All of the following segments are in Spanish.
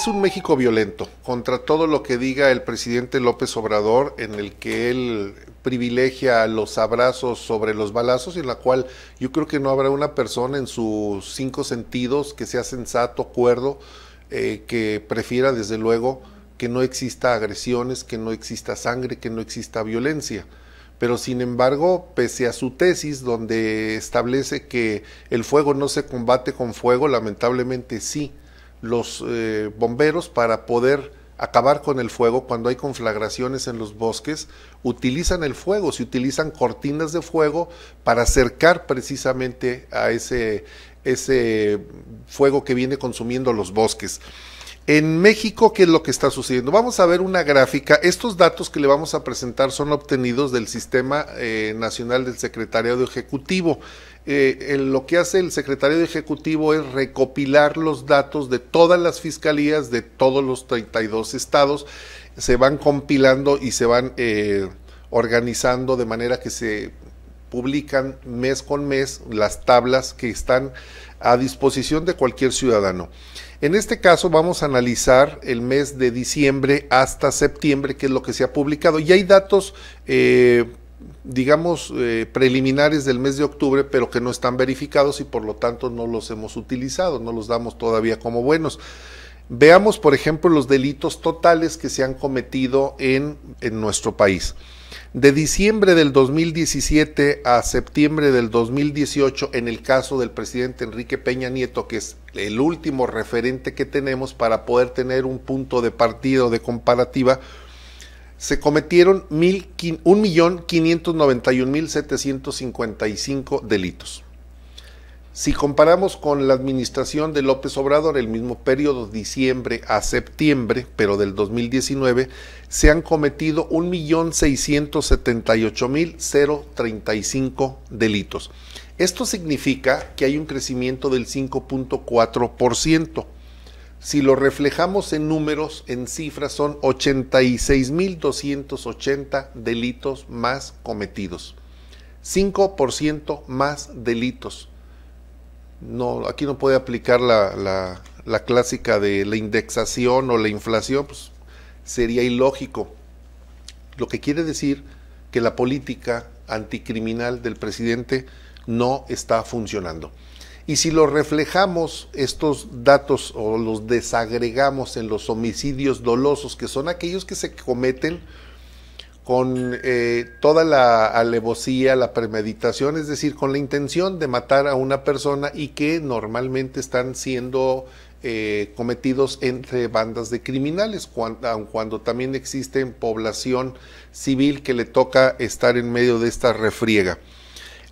es un México violento, contra todo lo que diga el presidente López Obrador, en el que él privilegia los abrazos sobre los balazos en la cual yo creo que no habrá una persona en sus cinco sentidos que sea sensato, cuerdo, eh, que prefiera desde luego que no exista agresiones, que no exista sangre, que no exista violencia. Pero sin embargo, pese a su tesis donde establece que el fuego no se combate con fuego, lamentablemente sí, los eh, bomberos para poder acabar con el fuego cuando hay conflagraciones en los bosques, utilizan el fuego, se utilizan cortinas de fuego para acercar precisamente a ese, ese fuego que viene consumiendo los bosques. En México, ¿qué es lo que está sucediendo? Vamos a ver una gráfica. Estos datos que le vamos a presentar son obtenidos del Sistema eh, Nacional del Secretariado Ejecutivo. Eh, lo que hace el Secretariado Ejecutivo es recopilar los datos de todas las fiscalías de todos los 32 estados. Se van compilando y se van eh, organizando de manera que se publican mes con mes las tablas que están a disposición de cualquier ciudadano. En este caso vamos a analizar el mes de diciembre hasta septiembre, que es lo que se ha publicado. Y hay datos, eh, digamos, eh, preliminares del mes de octubre, pero que no están verificados y por lo tanto no los hemos utilizado, no los damos todavía como buenos. Veamos, por ejemplo, los delitos totales que se han cometido en nuestro país de diciembre del 2017 a septiembre del 2018 en el caso del presidente Enrique Peña Nieto, que es el último referente que tenemos para poder tener un punto de partido de comparativa, se cometieron 1.591.755 delitos. Si comparamos con la administración de López Obrador, el mismo periodo, diciembre a septiembre, pero del 2019, se han cometido 1.678.035 delitos. Esto significa que hay un crecimiento del 5.4%. Si lo reflejamos en números, en cifras, son 86.280 delitos más cometidos. 5% más delitos no, aquí no puede aplicar la, la, clásica de la indexación o la inflación, pues sería ilógico. Lo que quiere decir que la política anticriminal del presidente no está funcionando. Y si lo reflejamos, estos datos o los desagregamos en los homicidios dolosos, que son aquellos que se cometen con eh, toda la alevosía, la premeditación, es decir, con la intención de matar a una persona y que normalmente están siendo eh, cometidos entre bandas de criminales, cuando, aun cuando también existe población civil que le toca estar en medio de esta refriega.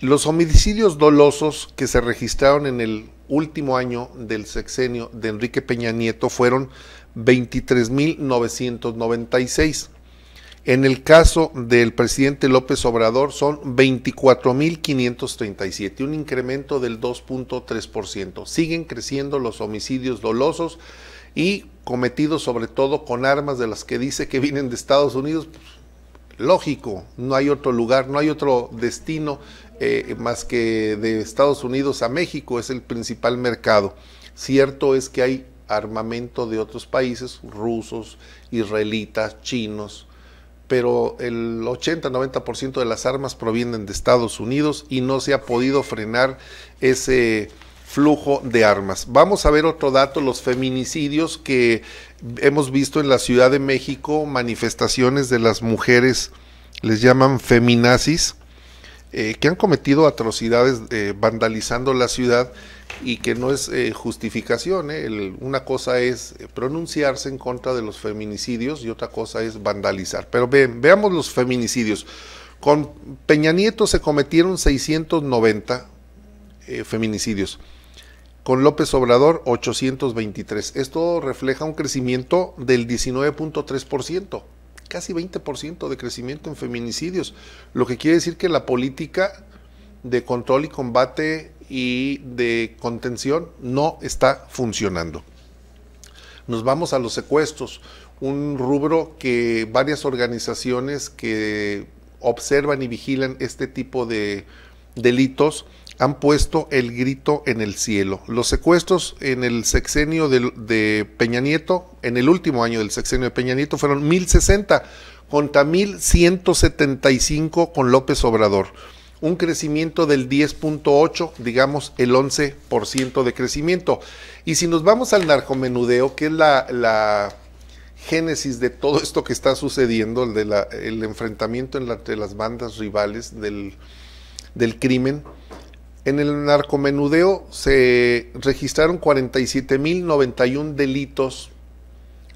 Los homicidios dolosos que se registraron en el último año del sexenio de Enrique Peña Nieto fueron 23.996. En el caso del presidente López Obrador son 24.537, un incremento del 2.3%. Siguen creciendo los homicidios dolosos y cometidos sobre todo con armas de las que dice que vienen de Estados Unidos. lógico, no hay otro lugar, no hay otro destino eh, más que de Estados Unidos a México, es el principal mercado. Cierto es que hay armamento de otros países, rusos, israelitas, chinos, pero el 80-90% de las armas provienen de Estados Unidos y no se ha podido frenar ese flujo de armas. Vamos a ver otro dato, los feminicidios que hemos visto en la Ciudad de México, manifestaciones de las mujeres, les llaman feminazis, eh, que han cometido atrocidades eh, vandalizando la ciudad y que no es eh, justificación. una cosa es pronunciarse en contra de los feminicidios y otra cosa es vandalizar. Pero veamos los feminicidios. Con Peña Nieto se cometieron 690 feminicidios con López Obrador 823. Esto refleja un crecimiento del 19.3% casi 20% de crecimiento en feminicidios, lo que quiere decir que la política de control y combate y de contención no está funcionando. Nos vamos a los secuestros, un rubro que varias organizaciones que observan y vigilan este tipo de delitos han puesto el grito en el cielo. Los secuestros en el sexenio de, Peña Nieto, en el último año del sexenio de Peña Nieto, fueron 1060 contra 1175 con López Obrador. Un crecimiento del 10.8, digamos el 11% de crecimiento. Y si nos vamos al narcomenudeo, que es la, génesis de todo esto que está sucediendo, el, de el enfrentamiento entre las bandas rivales del, del crimen, en el narcomenudeo se registraron 47.091 delitos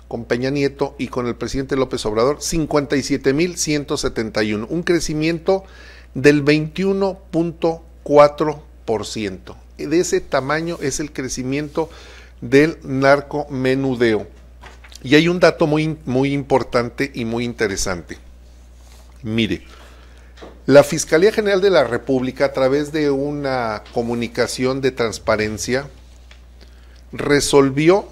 con Peña Nieto y con el presidente López Obrador, 57.171, un crecimiento del 21.4%. De ese tamaño es el crecimiento del narcomenudeo. Y hay un dato muy, muy importante y muy interesante. Mire, la Fiscalía General de la República, a través de una comunicación de transparencia, resolvió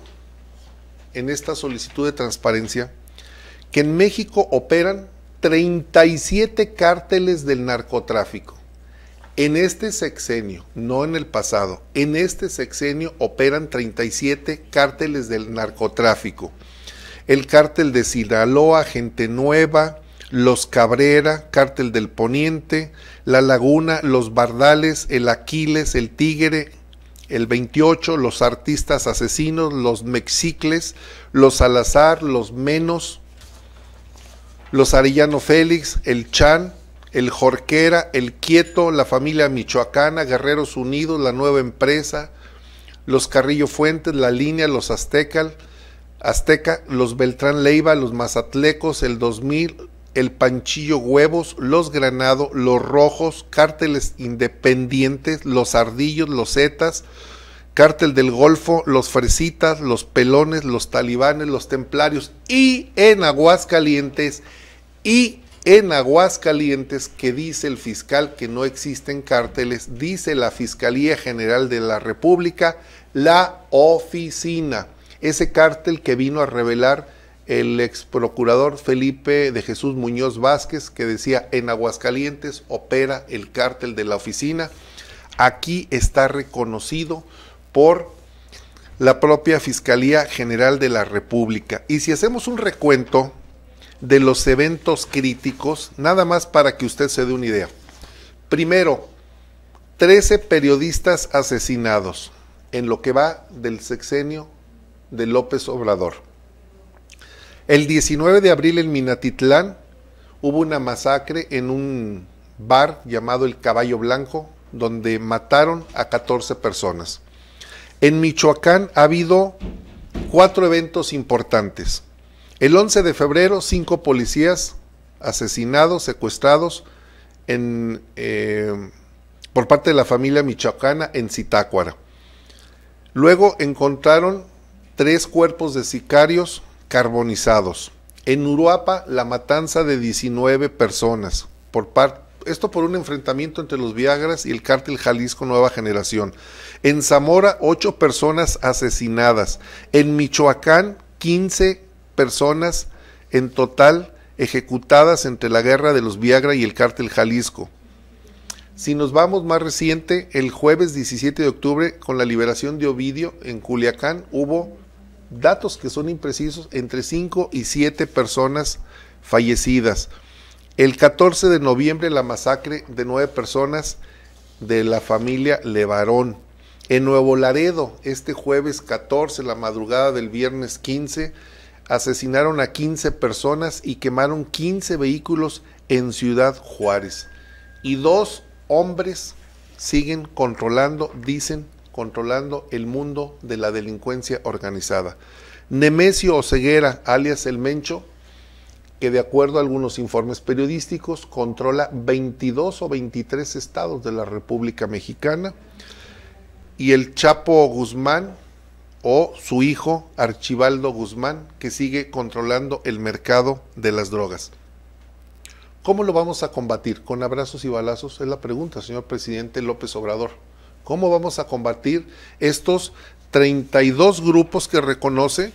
en esta solicitud de transparencia que en México operan 37 cárteles del narcotráfico. En este sexenio, no en el pasado, en este sexenio operan 37 cárteles del narcotráfico. El cártel de Sinaloa, Gente Nueva, los Cabrera, Cártel del Poniente, La Laguna, Los Bardales, El Aquiles, El Tigre, el 28, los artistas asesinos, los mexicles, los Salazar, los menos, los Arellano Félix, el Chan, el Jorquera, el Quieto, la familia Michoacana, Guerreros Unidos, la nueva empresa, los Carrillo Fuentes, la línea, los Azteca, Azteca, los Beltrán Leiva, los Mazatlecos, el 2000, el Panchillo Huevos, Los Granados, Los Rojos, Cárteles Independientes, Los Ardillos, Los Zetas, Cártel del Golfo, Los Fresitas, Los Pelones, Los Talibanes, Los Templarios y en Aguascalientes y en Aguascalientes que dice el fiscal que no existen cárteles, dice la Fiscalía General de la República, la oficina, ese cártel que vino a revelar el ex procurador Felipe de Jesús Muñoz Vázquez, que decía, en Aguascalientes opera el cártel de la oficina. Aquí está reconocido por la propia Fiscalía General de la República. Y si hacemos un recuento de los eventos críticos, nada más para que usted se dé una idea. Primero, 13 periodistas asesinados en lo que va del sexenio de López Obrador. El 19 de abril en Minatitlán hubo una masacre en un bar llamado El Caballo Blanco, donde mataron a 14 personas. En Michoacán ha habido cuatro eventos importantes. El 11 de febrero, cinco policías asesinados, secuestrados en, eh, por parte de la familia michoacana en Zitácuara. Luego encontraron tres cuerpos de sicarios carbonizados. En Uruapa, la matanza de 19 personas. Por parte, Esto por un enfrentamiento entre los Viagras y el cártel Jalisco Nueva Generación. En Zamora, 8 personas asesinadas. En Michoacán, 15 personas en total ejecutadas entre la guerra de los Viagra y el cártel Jalisco. Si nos vamos más reciente, el jueves 17 de octubre, con la liberación de Ovidio en Culiacán, hubo datos que son imprecisos, entre 5 y 7 personas fallecidas. El 14 de noviembre la masacre de 9 personas de la familia Levarón. En Nuevo Laredo, este jueves 14, la madrugada del viernes 15, asesinaron a 15 personas y quemaron 15 vehículos en Ciudad Juárez. Y dos hombres siguen controlando, dicen, controlando el mundo de la delincuencia organizada. Nemesio Oseguera, alias El Mencho, que de acuerdo a algunos informes periodísticos controla 22 o 23 estados de la República Mexicana, y el Chapo Guzmán o su hijo Archibaldo Guzmán, que sigue controlando el mercado de las drogas. ¿Cómo lo vamos a combatir? ¿Con abrazos y balazos? Es la pregunta, señor presidente López Obrador. ¿Cómo vamos a combatir estos 32 grupos que reconoce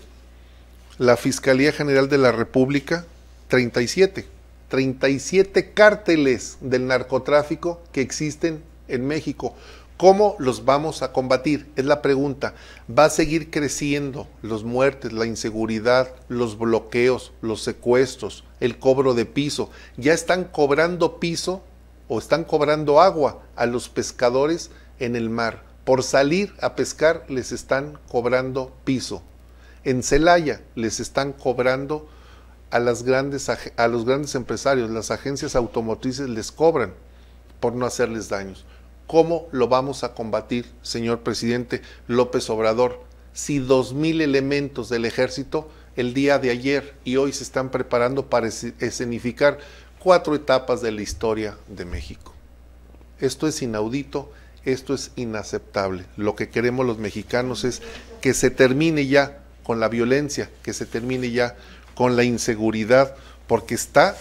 la Fiscalía General de la República? 37. 37 cárteles del narcotráfico que existen en México. ¿Cómo los vamos a combatir? Es la pregunta. Va a seguir creciendo los muertes, la inseguridad, los bloqueos, los secuestros, el cobro de piso. Ya están cobrando piso o están cobrando agua a los pescadores en el mar. Por salir a pescar les están cobrando piso. En Celaya les están cobrando a, las grandes, los grandes empresarios, las agencias automotrices les cobran por no hacerles daños. ¿Cómo lo vamos a combatir, señor presidente López Obrador, si dos mil elementos del ejército el día de ayer y hoy se están preparando para escenificar cuatro etapas de la historia de México? Esto es inaudito esto es inaceptable. Lo que queremos los mexicanos es que se termine ya con la violencia, que se termine ya con la inseguridad, porque está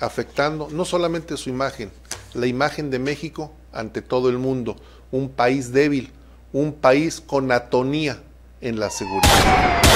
afectando no solamente su imagen, la imagen de México ante todo el mundo, un país débil, un país con atonía en la seguridad.